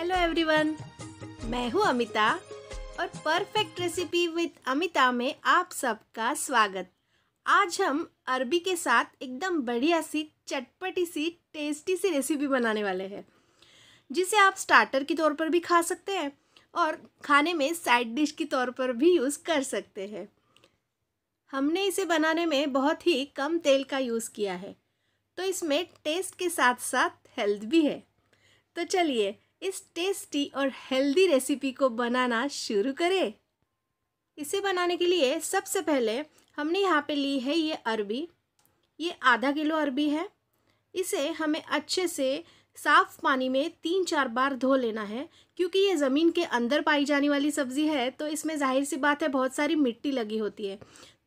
hello everyone मैं हूँ अमिता और परफेक्ट रेसिपी विद अमिता में आप सबका स्वागत आज हम अरबी के साथ एकदम बढ़िया सी चटपटी सी टेस्टी सी रेसिपी बनाने वाले हैं जिसे आप स्टार्टर के तौर पर भी खा सकते हैं और खाने में साइड डिश के तौर पर भी यूज़ कर सकते हैं हमने इसे बनाने में बहुत ही कम तेल का यूज़ किया है तो इसमें टेस्ट के साथ साथ हेल्थ भी है तो चलिए इस टेस्टी और हेल्दी रेसिपी को बनाना शुरू करें इसे बनाने के लिए सबसे पहले हमने यहाँ पे ली है ये अरबी ये आधा किलो अरबी है इसे हमें अच्छे से साफ पानी में तीन चार बार धो लेना है क्योंकि ये ज़मीन के अंदर पाई जाने वाली सब्ज़ी है तो इसमें जाहिर सी बात है बहुत सारी मिट्टी लगी होती है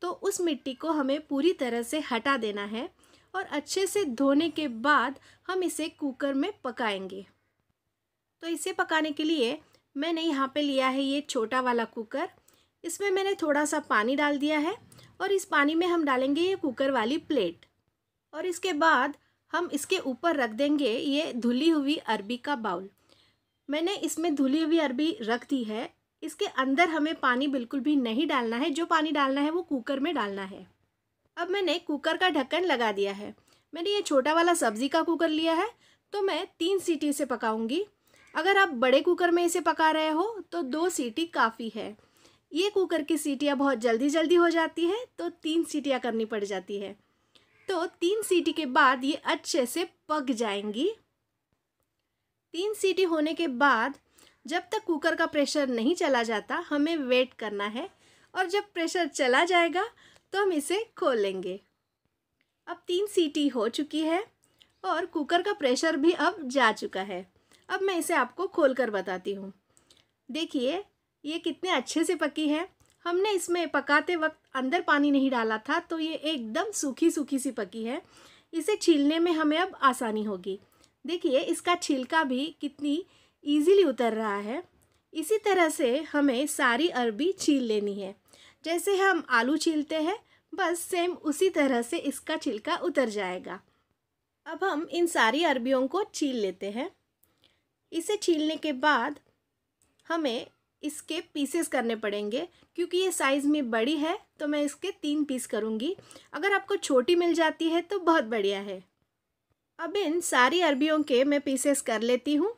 तो उस मिट्टी को हमें पूरी तरह से हटा देना है और अच्छे से धोने के बाद हम इसे कुकर में पकाएंगे तो इसे पकाने के लिए मैंने यहाँ पे लिया है ये छोटा वाला कुकर इसमें मैंने थोड़ा सा पानी डाल दिया है और इस पानी में हम डालेंगे ये कुकर वाली प्लेट और इसके बाद हम इसके ऊपर रख देंगे ये धुली हुई अरबी का बाउल मैंने इसमें धुली हुई अरबी रख दी है इसके अंदर हमें पानी बिल्कुल भी नहीं डालना है जो पानी डालना है वो कुकर में डालना है अब मैंने कुकर का ढक्कन लगा दिया है मैंने ये छोटा वाला सब्ज़ी का कुकर लिया है तो मैं तीन सीटी से पकाऊंगी अगर आप बड़े कुकर में इसे पका रहे हो तो दो सीटी काफ़ी है ये कुकर की सीटियाँ बहुत जल्दी जल्दी हो जाती है तो तीन सीटियाँ करनी पड़ जाती है तो तीन सीटी के बाद ये अच्छे से पक जाएंगी तीन सीटी होने के बाद जब तक कुकर का प्रेशर नहीं चला जाता हमें वेट करना है और जब प्रेशर चला जाएगा तो हम इसे खोलेंगे अब तीन सीटी हो चुकी है और कुकर का प्रेशर भी अब जा चुका है अब मैं इसे आपको खोल कर बताती हूँ देखिए ये कितने अच्छे से पकी है हमने इसमें पकाते वक्त अंदर पानी नहीं डाला था तो ये एकदम सूखी सूखी सी पकी है इसे छीलने में हमें अब आसानी होगी देखिए इसका छिलका भी कितनी ईजीली उतर रहा है इसी तरह से हमें सारी अरबी छील लेनी है जैसे हम आलू छीलते हैं बस सेम उसी तरह से इसका छिलका उतर जाएगा अब हम इन सारी अरबियों को छील लेते हैं इसे छीलने के बाद हमें इसके पीसेस करने पड़ेंगे क्योंकि ये साइज़ में बड़ी है तो मैं इसके तीन पीस करूँगी अगर आपको छोटी मिल जाती है तो बहुत बढ़िया है अब इन सारी अरबियों के मैं पीसेस कर लेती हूँ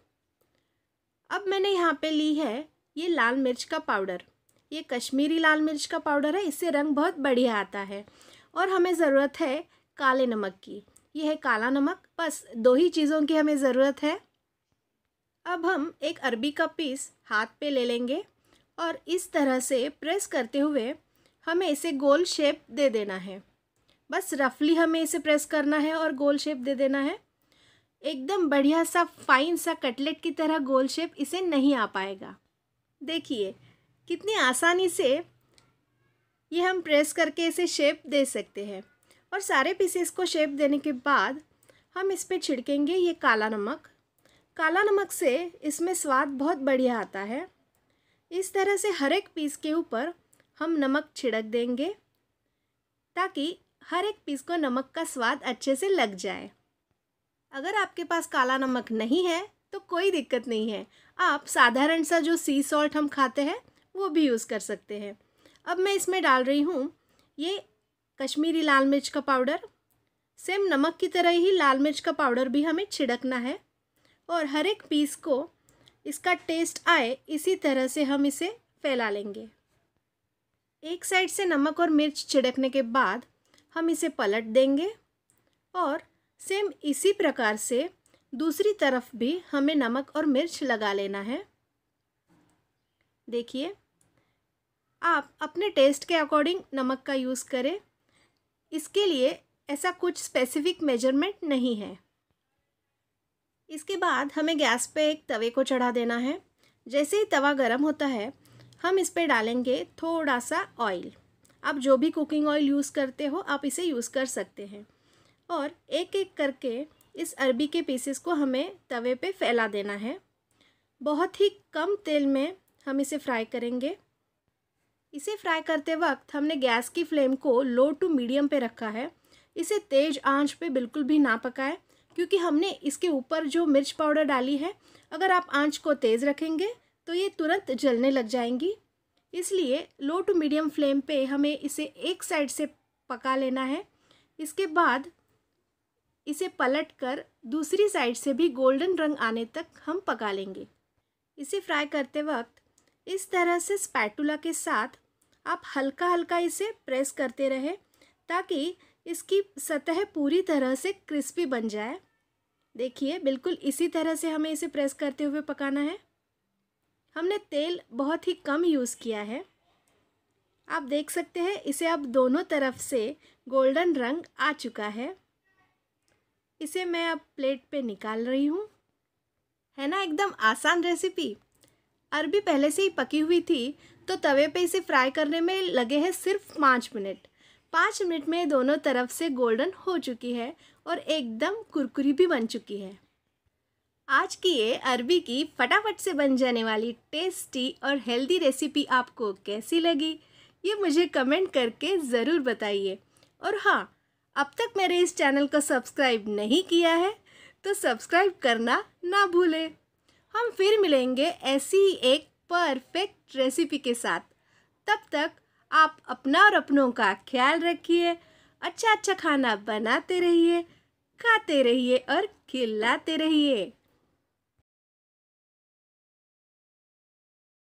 अब मैंने यहाँ पे ली है ये लाल मिर्च का पाउडर ये कश्मीरी लाल मिर्च का पाउडर है इससे रंग बहुत बढ़िया आता है और हमें ज़रूरत है काले नमक की यह है काला नमक बस दो ही चीज़ों की हमें ज़रूरत है अब हम एक अरबी का पीस हाथ पे ले लेंगे और इस तरह से प्रेस करते हुए हमें इसे गोल शेप दे देना है बस रफली हमें इसे प्रेस करना है और गोल शेप दे देना है एकदम बढ़िया सा फाइन सा कटलेट की तरह गोल शेप इसे नहीं आ पाएगा देखिए कितनी आसानी से ये हम प्रेस करके इसे शेप दे सकते हैं और सारे पीसेस को शेप देने के बाद हम इस पर छिड़केंगे ये काला नमक काला नमक से इसमें स्वाद बहुत बढ़िया आता है इस तरह से हर एक पीस के ऊपर हम नमक छिड़क देंगे ताकि हर एक पीस को नमक का स्वाद अच्छे से लग जाए अगर आपके पास काला नमक नहीं है तो कोई दिक्कत नहीं है आप साधारण सा जो सी सॉल्ट हम खाते हैं वो भी यूज़ कर सकते हैं अब मैं इसमें डाल रही हूँ ये कश्मीरी लाल मिर्च का पाउडर सेम नमक की तरह ही लाल मिर्च का पाउडर भी हमें छिड़कना है और हर एक पीस को इसका टेस्ट आए इसी तरह से हम इसे फैला लेंगे एक साइड से नमक और मिर्च छिड़कने के बाद हम इसे पलट देंगे और सेम इसी प्रकार से दूसरी तरफ भी हमें नमक और मिर्च लगा लेना है देखिए आप अपने टेस्ट के अकॉर्डिंग नमक का यूज़ करें इसके लिए ऐसा कुछ स्पेसिफिक मेजरमेंट नहीं है इसके बाद हमें गैस पे एक तवे को चढ़ा देना है जैसे ही तवा गर्म होता है हम इस पर डालेंगे थोड़ा सा ऑयल आप जो भी कुकिंग ऑयल यूज़ करते हो आप इसे यूज़ कर सकते हैं और एक एक करके इस अरबी के पीसेस को हमें तवे पे फैला देना है बहुत ही कम तेल में हम इसे फ्राई करेंगे इसे फ्राई करते वक्त हमने गैस की फ्लेम को लो टू मीडियम पे रखा है इसे तेज़ आंच पे बिल्कुल भी ना पकाएं क्योंकि हमने इसके ऊपर जो मिर्च पाउडर डाली है अगर आप आंच को तेज़ रखेंगे तो ये तुरंत जलने लग जाएंगी इसलिए लो टू मीडियम फ्लेम पे हमें इसे एक साइड से पका लेना है इसके बाद इसे पलट कर दूसरी साइड से भी गोल्डन रंग आने तक हम पका लेंगे इसे फ्राई करते वक्त इस तरह से स्पैटूला के साथ आप हल्का हल्का इसे प्रेस करते रहें ताकि इसकी सतह पूरी तरह से क्रिस्पी बन जाए देखिए बिल्कुल इसी तरह से हमें इसे प्रेस करते हुए पकाना है हमने तेल बहुत ही कम यूज़ किया है आप देख सकते हैं इसे अब दोनों तरफ से गोल्डन रंग आ चुका है इसे मैं अब प्लेट पे निकाल रही हूँ है ना एकदम आसान रेसिपी अरबी पहले से ही पकी हुई थी तो तवे पे इसे फ्राई करने में लगे हैं सिर्फ पाँच मिनट पाँच मिनट में दोनों तरफ से गोल्डन हो चुकी है और एकदम कुरकुरी भी बन चुकी है आज की ये अरबी की फटाफट से बन जाने वाली टेस्टी और हेल्दी रेसिपी आपको कैसी लगी ये मुझे कमेंट करके ज़रूर बताइए और हाँ अब तक मेरे इस चैनल को सब्सक्राइब नहीं किया है तो सब्सक्राइब करना ना भूलें हम फिर मिलेंगे ऐसी एक परफेक्ट रेसिपी के साथ तब तक अपना और अपनों का ख्याल रखिए अच्छा अच्छा खाना बनाते रहिए खाते रहिए और खिलाते रहिए